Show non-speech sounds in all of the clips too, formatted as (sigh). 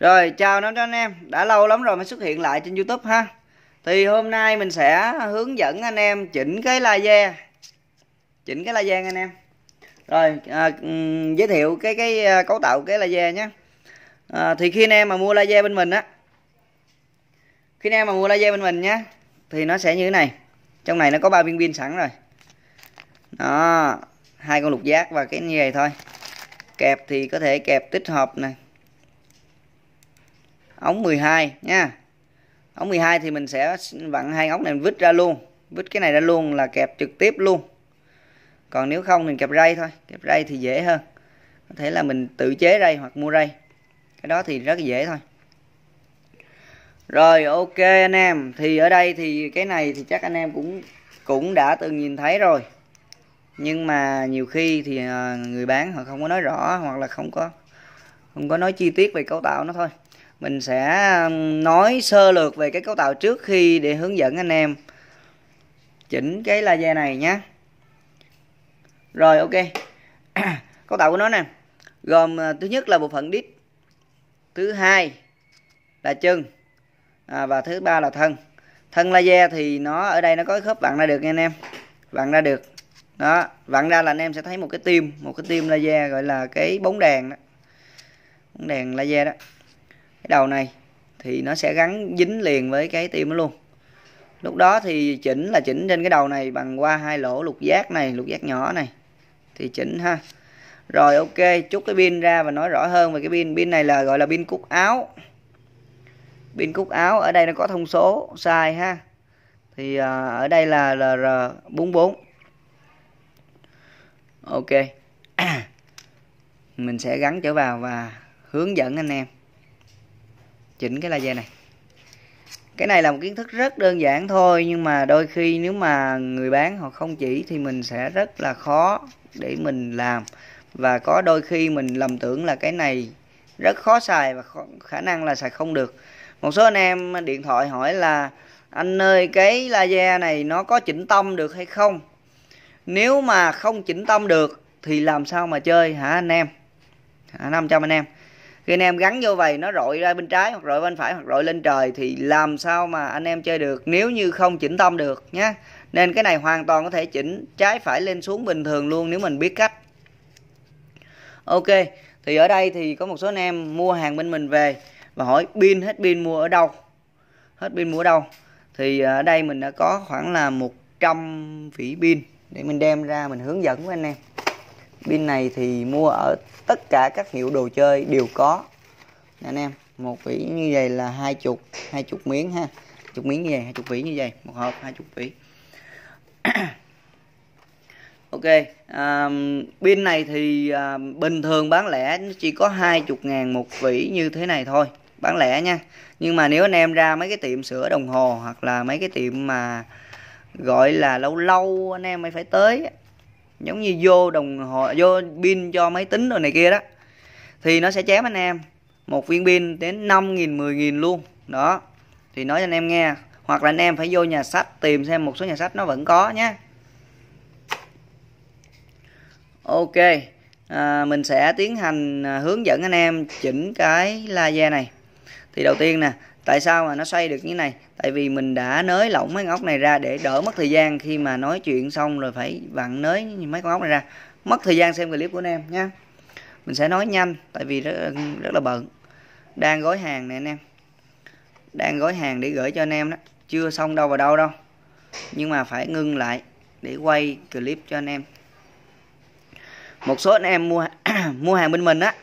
Rồi chào năm cho anh em Đã lâu lắm rồi mới xuất hiện lại trên Youtube ha Thì hôm nay mình sẽ hướng dẫn anh em chỉnh cái laser Chỉnh cái laser anh em Rồi à, giới thiệu cái cái à, cấu tạo cái laser nhé à, Thì khi anh em mà mua laser bên mình á Khi anh em mà mua laser bên mình nhé Thì nó sẽ như thế này Trong này nó có ba viên pin sẵn rồi Đó hai con lục giác và cái như vậy thôi Kẹp thì có thể kẹp tích hợp này ống 12 nha ống 12 thì mình sẽ vặn hai ống này mình vít ra luôn vứt cái này ra luôn là kẹp trực tiếp luôn còn nếu không mình kẹp ray thôi kẹp ray thì dễ hơn có thể là mình tự chế ray hoặc mua ray cái đó thì rất dễ thôi rồi ok anh em thì ở đây thì cái này thì chắc anh em cũng cũng đã từng nhìn thấy rồi nhưng mà nhiều khi thì à, người bán họ không có nói rõ hoặc là không có không có nói chi tiết về cấu tạo nó thôi mình sẽ nói sơ lược về cái cấu tạo trước khi để hướng dẫn anh em chỉnh cái laser này nhé rồi ok (clears throat) cấu tạo của nó nè gồm à, thứ nhất là bộ phận đít thứ hai là chân à, và thứ ba là thân thân laser thì nó ở đây nó có khớp vặn ra được nha anh em vặn ra được đó vặn ra là anh em sẽ thấy một cái tim một cái tim laser gọi là cái bóng đèn đó bóng đèn laser đó cái đầu này thì nó sẽ gắn dính liền với cái tim nó luôn lúc đó thì chỉnh là chỉnh trên cái đầu này bằng qua hai lỗ lục giác này lục giác nhỏ này thì chỉnh ha rồi ok chút cái pin ra và nói rõ hơn về cái pin pin này là gọi là pin cúc áo pin cúc áo ở đây nó có thông số sai ha thì à, ở đây là LR44 ok (clears throat) mình sẽ gắn trở vào và hướng dẫn anh em chỉnh cái laser này cái này là một kiến thức rất đơn giản thôi nhưng mà đôi khi nếu mà người bán họ không chỉ thì mình sẽ rất là khó để mình làm và có đôi khi mình lầm tưởng là cái này rất khó xài và khả năng là xài không được một số anh em điện thoại hỏi là anh ơi cái laser này nó có chỉnh tâm được hay không nếu mà không chỉnh tâm được thì làm sao mà chơi hả anh em hả 500 anh em khi anh em gắn vô vậy nó rội ra bên trái hoặc rội bên phải hoặc rội lên trời thì làm sao mà anh em chơi được nếu như không chỉnh tâm được nhé nên cái này hoàn toàn có thể chỉnh trái phải lên xuống bình thường luôn nếu mình biết cách ok thì ở đây thì có một số anh em mua hàng bên mình về và hỏi pin hết pin mua ở đâu hết pin mua ở đâu thì à, ở đây mình đã có khoảng là 100 vỉ pin để mình đem ra mình hướng dẫn với anh em pin này thì mua ở tất cả các hiệu đồ chơi đều có anh em một vỉ như vậy là hai chục hai chục miếng ha chục miếng như vậy hai chục vỉ như vậy một hộp hai chục vỉ (coughs) ok um, pin này thì um, bình thường bán lẻ chỉ có hai chục ngàn một vỉ như thế này thôi bán lẻ nha nhưng mà nếu anh em ra mấy cái tiệm sửa đồng hồ hoặc là mấy cái tiệm mà gọi là lâu lâu anh em mới phải tới giống như vô đồng hồ vô pin cho máy tính rồi này kia đó thì nó sẽ chém anh em một viên pin đến 5 nghìn, 10 nghìn luôn đó thì nói cho anh em nghe hoặc là anh em phải vô nhà sách tìm xem một số nhà sách nó vẫn có nhé ok à, mình sẽ tiến hành à, hướng dẫn anh em chỉnh cái laser này thì đầu tiên nè tại sao mà nó xoay được như này tại vì mình đã nới lỏng mấy ngóc này ra để đỡ mất thời gian khi mà nói chuyện xong rồi phải vặn nới mấy con ốc này ra mất thời gian xem clip của anh em nha mình sẽ nói nhanh tại vì rất, rất là bận đang gói hàng nè anh em đang gói hàng để gửi cho anh em đó chưa xong đâu vào đâu đâu nhưng mà phải ngưng lại để quay clip cho anh em một số anh em mua (coughs) mua hàng bên mình á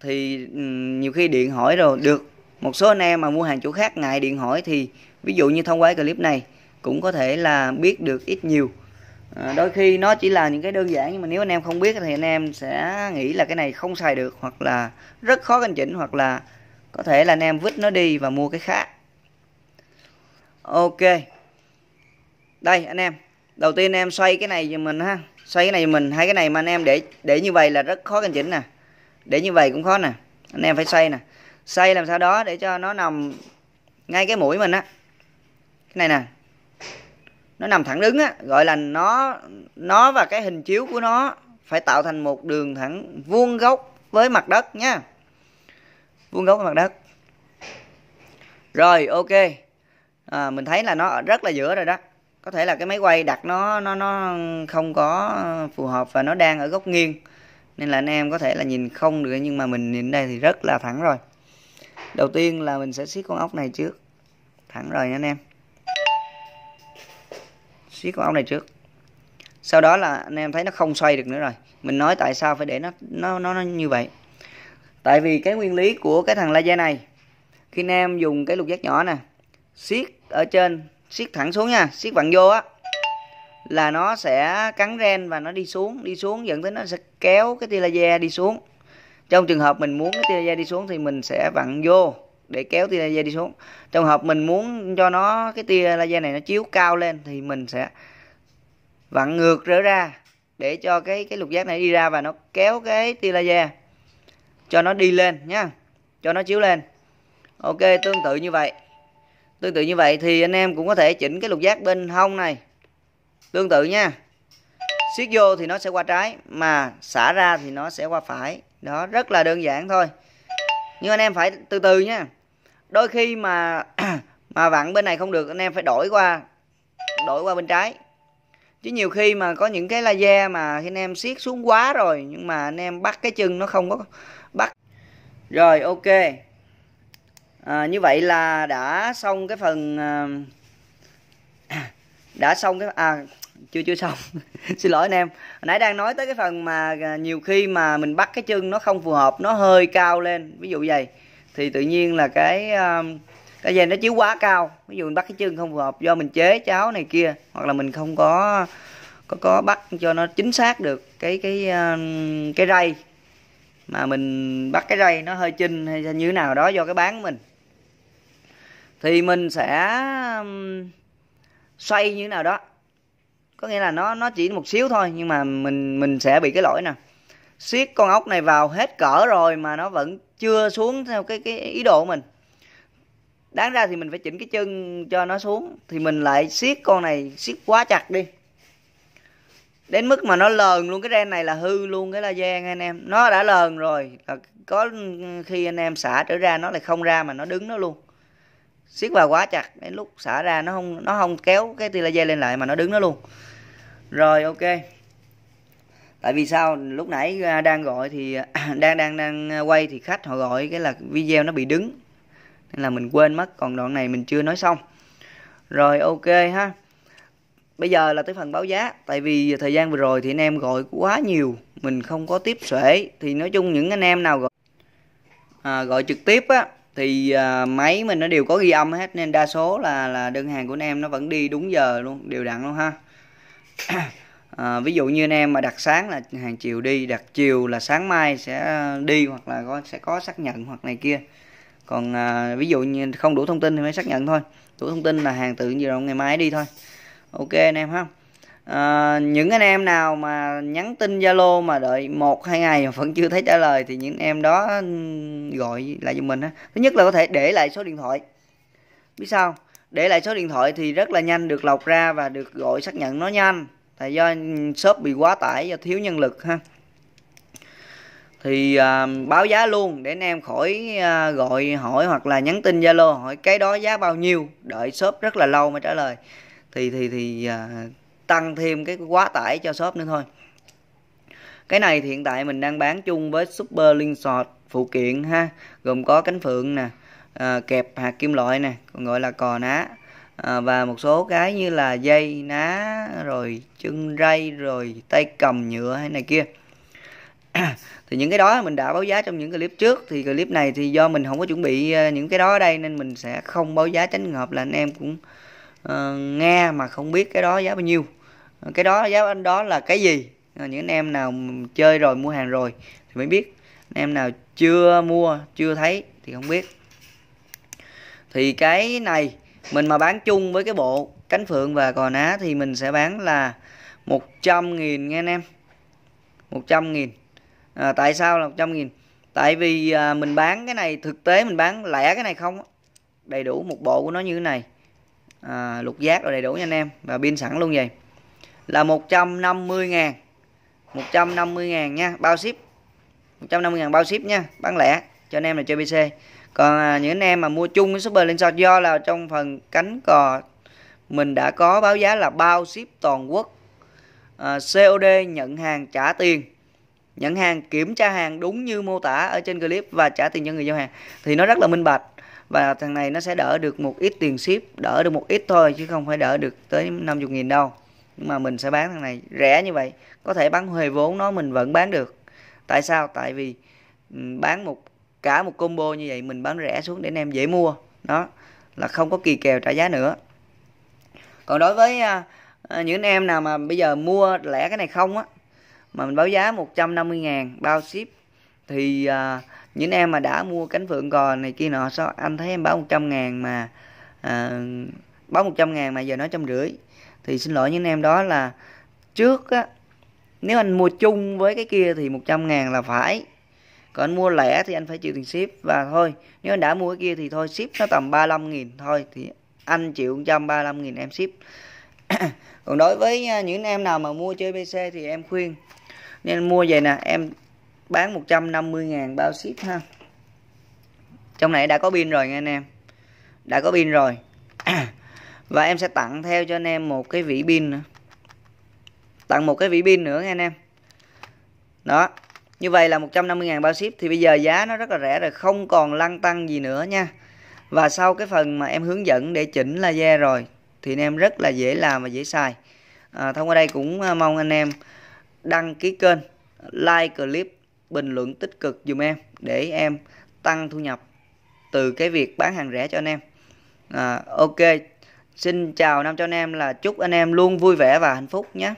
thì ừ, nhiều khi điện hỏi rồi được một số anh em mà mua hàng chỗ khác ngại điện hỏi thì ví dụ như thông qua clip này cũng có thể là biết được ít nhiều à, đôi khi nó chỉ là những cái đơn giản nhưng mà nếu anh em không biết thì anh em sẽ nghĩ là cái này không xài được hoặc là rất khó canh chỉnh hoặc là có thể là anh em vứt nó đi và mua cái khác ok đây anh em đầu tiên em xoay cái này cho mình ha xoay cái này cho mình hai cái này mà anh em để để như vậy là rất khó canh chỉnh nè để như vậy cũng khó nè anh em phải xoay nè xây làm sao đó để cho nó nằm ngay cái mũi mình á cái này nè nó nằm thẳng đứng á gọi là nó nó và cái hình chiếu của nó phải tạo thành một đường thẳng vuông góc với mặt đất nha vuông góc với mặt đất rồi ok à, mình thấy là nó rất là giữa rồi đó có thể là cái máy quay đặt nó nó nó không có phù hợp và nó đang ở góc nghiêng nên là anh em có thể là nhìn không được nhưng mà mình nhìn đây thì rất là thẳng rồi đầu tiên là mình sẽ xiết con ốc này trước thẳng rồi nha anh em xiết con ốc này trước sau đó là anh em thấy nó không xoay được nữa rồi mình nói tại sao phải để nó nó nó, nó như vậy tại vì cái nguyên lý của cái thằng laser này khi anh em dùng cái lục giác nhỏ nè xiết ở trên xiết thẳng xuống nha xiết vặn vô á là nó sẽ cắn ren và nó đi xuống đi xuống dẫn tới nó sẽ kéo cái tia laser đi xuống trong trường hợp mình muốn tia laser đi xuống thì mình sẽ vặn vô để kéo tia laser đi xuống trong hợp mình muốn cho nó cái tia laser này nó chiếu cao lên thì mình sẽ vặn ngược rỡ ra để cho cái cái lục giác này đi ra và nó kéo cái tia laser cho nó đi lên nhá cho nó chiếu lên ok tương tự như vậy tương tự như vậy thì anh em cũng có thể chỉnh cái lục giác bên hông này tương tự nha siết vô thì nó sẽ qua trái mà xả ra thì nó sẽ qua phải đó rất là đơn giản thôi nhưng anh em phải từ từ nha đôi khi mà (clears throat) mà vặn bên này không được anh em phải đổi qua đổi qua bên trái chứ nhiều khi mà có những cái laser mà anh em siết xuống quá rồi nhưng mà anh em bắt cái chân nó không có bắt rồi ok à, như vậy là đã xong cái phần à, (clears throat) đã xong cái à chưa chưa xong (laughs) xin lỗi anh em Hồi nãy đang nói tới cái phần mà à, nhiều khi mà mình bắt cái chân nó không phù hợp nó hơi cao lên ví dụ vậy thì tự nhiên là cái à, cái dây nó chiếu quá cao ví dụ mình bắt cái chân không phù hợp do mình chế cháo này kia hoặc là mình không có có có bắt cho nó chính xác được cái cái à, cái ray mà mình bắt cái ray nó hơi chinh hay như thế nào đó do cái bán của mình thì mình sẽ xoay như thế nào đó có nghĩa là nó nó chỉ một xíu thôi nhưng mà mình mình sẽ bị cái lỗi nè siết con ốc này vào hết cỡ rồi mà nó vẫn chưa xuống theo cái cái ý đồ của mình đáng ra thì mình phải chỉnh cái chân cho nó xuống thì mình lại siết con này siết quá chặt đi đến mức mà nó lờn luôn cái ren này là hư luôn cái la gian anh em nó đã lờn rồi có khi anh em xả trở ra nó lại không ra mà nó đứng nó luôn siết vào quá chặt đến lúc xả ra nó không nó không kéo cái tia la laser lên lại mà nó đứng nó luôn rồi ok tại vì sao lúc nãy à, đang gọi thì đang đang đang quay thì khách họ gọi cái là video nó bị đứng nên là mình quên mất còn đoạn này mình chưa nói xong rồi ok ha bây giờ là tới phần báo giá tại vì thời gian vừa rồi thì anh em gọi quá nhiều mình không có tiếp sể thì nói chung những anh em nào gọi à, gọi trực tiếp á thì à, máy mình nó đều có ghi âm hết nên đa số là là đơn hàng của anh em nó vẫn đi đúng giờ luôn đều đặn luôn ha (coughs) à, ví dụ như anh em mà đặt sáng là hàng chiều đi đặt chiều là sáng mai sẽ à, đi hoặc là có sẽ có xác nhận hoặc này kia còn à, ví dụ như không đủ thông tin thì mới xác nhận thôi đủ thông tin là hàng tự nhiều ngày mai đi thôi ok anh em ha à, những anh em nào mà nhắn tin zalo mà đợi một hai ngày mà vẫn chưa thấy trả lời thì những em đó gọi lại cho mình á thứ nhất là có thể để lại số điện thoại biết sao để lại số điện thoại thì rất là nhanh được lọc ra và được gọi xác nhận nó nhanh tại do ừ, shop bị quá tải do thiếu nhân lực ha thì à, báo giá luôn để anh em khỏi à, gọi hỏi hoặc là nhắn tin zalo hỏi cái đó giá bao nhiêu đợi shop rất là lâu mới trả lời thì thì thì à, tăng thêm cái quá tải cho shop nữa thôi cái này hiện tại mình đang bán chung với super liên sọt phụ kiện ha gồm có cánh phượng nè À, kẹp hạt kim loại nè còn gọi là cò ná à, và một số cái như là dây ná rồi chân ray rồi tay cầm nhựa hay này kia (coughs) thì những cái đó mình đã báo giá trong những clip trước thì clip này thì do mình không có chuẩn bị à, những cái đó ở đây nên mình sẽ không báo giá tránh hợp là anh em cũng uh, nghe mà không biết cái đó giá bao nhiêu cái đó giá anh đó là cái gì những anh em nào chơi rồi mua hàng rồi thì mới biết anh em nào chưa mua chưa thấy thì không biết thì cái này mình mà bán chung với cái bộ cánh phượng và cò ná thì mình sẽ bán là 100 nghìn nghe anh em 100 nghìn à, tại sao là 100 nghìn tại vì à, mình bán cái này thực tế mình bán lẻ cái này không đầy đủ một bộ của nó như thế này à, lục giác rồi đầy đủ nha anh em và pin sẵn luôn vậy là 150 ngàn 150 ngàn nha bao ship 150 ngàn bao ship nha bán lẻ cho anh em là chơi PC còn à, những anh em mà mua chung với super linh sọt do là trong phần cánh cò mình đã có báo giá là bao ship toàn quốc à, COD nhận hàng trả tiền nhận hàng kiểm tra hàng đúng như mô tả ở trên clip và trả tiền cho người giao hàng thì nó rất là minh bạch và thằng này nó sẽ đỡ được một ít tiền ship đỡ được một ít thôi chứ không phải đỡ được tới 50 nghìn đâu nhưng mà mình sẽ bán thằng này rẻ như vậy có thể bán huề vốn nó mình vẫn bán được tại sao tại vì ừ, bán một cả một combo như vậy mình bán rẻ xuống để anh em dễ mua đó là không có kỳ kèo trả giá nữa còn đối với à, à những anh em nào mà bây giờ mua lẻ cái này không á mà mình báo giá 150 ngàn bao ship thì à, những em mà đã mua cánh phượng gò này kia nọ sao anh thấy em báo 100 ngàn mà à, báo 100 ngàn mà giờ nói trăm rưỡi thì xin lỗi những em đó là trước á nếu anh mua chung với cái kia thì 100 ngàn là phải còn mua lẻ thì anh phải chịu tiền ship và thôi nếu anh đã mua cái kia thì thôi ship nó tầm 35 nghìn thôi thì anh chịu 135 nghìn em ship (coughs) còn đối với à, những em nào mà mua chơi PC thì em khuyên nên mua vậy nè em bán 150 ngàn bao ship ha trong này đã có pin rồi nha anh em đã có pin rồi (coughs) và em sẽ tặng theo cho anh em một cái vỉ pin nữa tặng một cái vỉ pin nữa nha anh em đó như vậy là 150.000 bao ship thì bây giờ giá nó rất là rẻ rồi không còn lăn tăng gì nữa nha và sau cái phần mà em hướng dẫn để chỉnh là da rồi thì anh em rất là dễ làm và dễ xài à, thông qua đây cũng à, mong anh em đăng ký kênh like clip bình luận tích cực dùm em để em tăng thu nhập từ cái việc bán hàng rẻ cho anh em à, ok xin chào năm cho anh em là chúc anh em luôn vui vẻ và hạnh phúc nhé